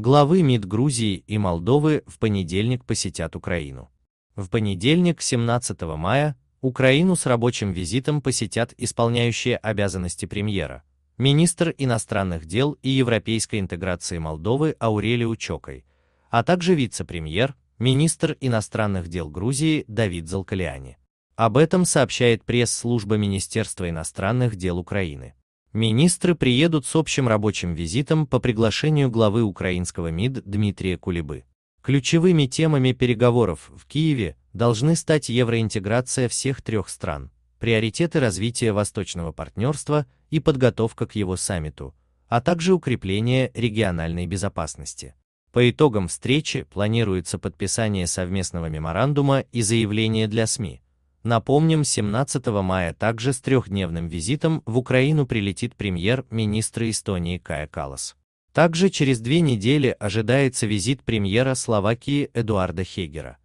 Главы МИД Грузии и Молдовы в понедельник посетят Украину. В понедельник, 17 мая, Украину с рабочим визитом посетят исполняющие обязанности премьера, министр иностранных дел и европейской интеграции Молдовы Аурелию Чокой, а также вице-премьер, министр иностранных дел Грузии Давид Залкалиани. Об этом сообщает пресс-служба Министерства иностранных дел Украины. Министры приедут с общим рабочим визитом по приглашению главы украинского МИД Дмитрия Кулебы. Ключевыми темами переговоров в Киеве должны стать евроинтеграция всех трех стран, приоритеты развития восточного партнерства и подготовка к его саммиту, а также укрепление региональной безопасности. По итогам встречи планируется подписание совместного меморандума и заявление для СМИ, Напомним, 17 мая также с трехдневным визитом в Украину прилетит премьер-министр Эстонии Кая Калас. Также через две недели ожидается визит премьера Словакии Эдуарда Хегера.